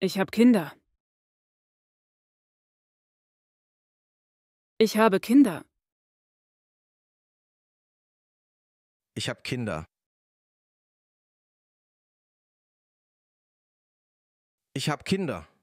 Ich habe Kinder. Ich habe Kinder. Ich habe Kinder. Ich habe Kinder.